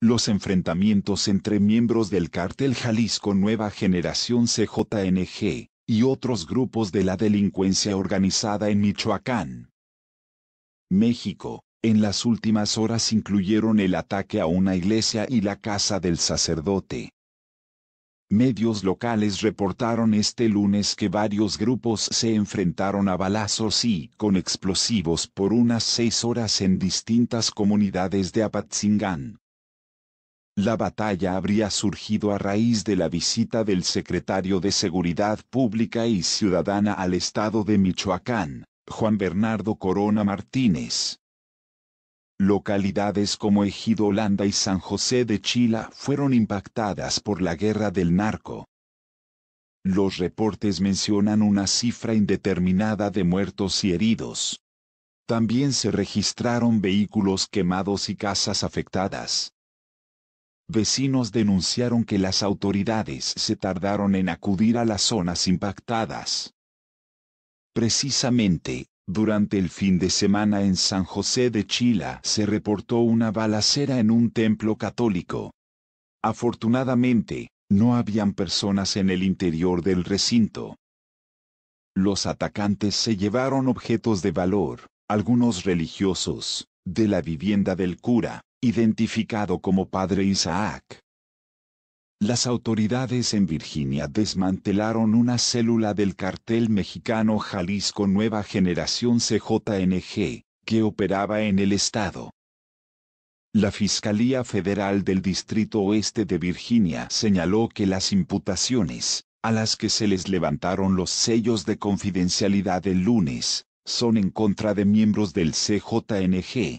Los enfrentamientos entre miembros del cártel Jalisco Nueva Generación CJNG y otros grupos de la delincuencia organizada en Michoacán. México, en las últimas horas incluyeron el ataque a una iglesia y la casa del sacerdote. Medios locales reportaron este lunes que varios grupos se enfrentaron a balazos y con explosivos por unas seis horas en distintas comunidades de Apatzingán, la batalla habría surgido a raíz de la visita del secretario de Seguridad Pública y Ciudadana al Estado de Michoacán, Juan Bernardo Corona Martínez. Localidades como Ejido Holanda y San José de Chila fueron impactadas por la guerra del narco. Los reportes mencionan una cifra indeterminada de muertos y heridos. También se registraron vehículos quemados y casas afectadas vecinos denunciaron que las autoridades se tardaron en acudir a las zonas impactadas. Precisamente, durante el fin de semana en San José de Chila se reportó una balacera en un templo católico. Afortunadamente, no habían personas en el interior del recinto. Los atacantes se llevaron objetos de valor, algunos religiosos, de la vivienda del cura, identificado como padre Isaac. Las autoridades en Virginia desmantelaron una célula del cartel mexicano Jalisco Nueva Generación CJNG, que operaba en el estado. La Fiscalía Federal del Distrito Oeste de Virginia señaló que las imputaciones, a las que se les levantaron los sellos de confidencialidad el lunes, son en contra de miembros del CJNG,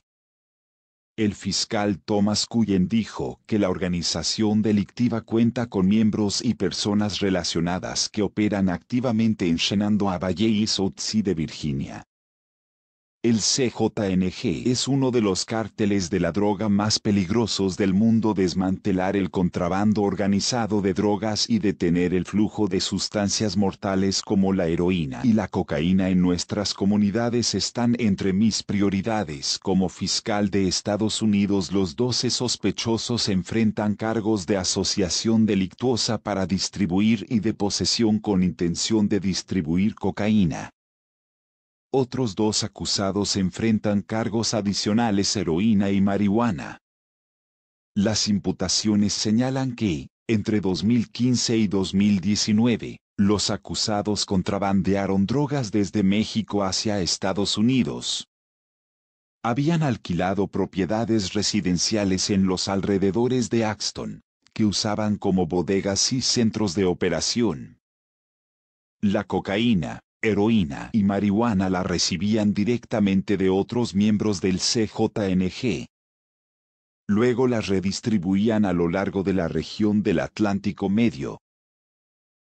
el fiscal Thomas Cullen dijo que la organización delictiva cuenta con miembros y personas relacionadas que operan activamente en Shenandoah Valle y Southside, de Virginia. El CJNG es uno de los cárteles de la droga más peligrosos del mundo. Desmantelar el contrabando organizado de drogas y detener el flujo de sustancias mortales como la heroína y la cocaína en nuestras comunidades están entre mis prioridades. Como fiscal de Estados Unidos los 12 sospechosos enfrentan cargos de asociación delictuosa para distribuir y de posesión con intención de distribuir cocaína otros dos acusados enfrentan cargos adicionales heroína y marihuana. Las imputaciones señalan que, entre 2015 y 2019, los acusados contrabandearon drogas desde México hacia Estados Unidos. Habían alquilado propiedades residenciales en los alrededores de Axton, que usaban como bodegas y centros de operación. La cocaína, heroína y marihuana la recibían directamente de otros miembros del CJNG. Luego la redistribuían a lo largo de la región del Atlántico Medio.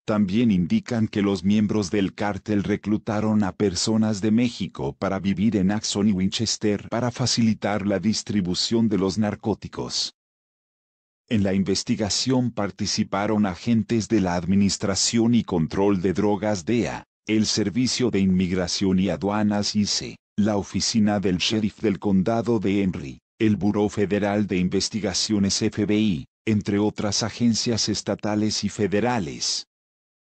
También indican que los miembros del cártel reclutaron a personas de México para vivir en Axon y Winchester para facilitar la distribución de los narcóticos. En la investigación participaron agentes de la Administración y Control de Drogas DEA, el Servicio de Inmigración y Aduanas ICE, la Oficina del Sheriff del Condado de Henry, el Buró Federal de Investigaciones FBI, entre otras agencias estatales y federales,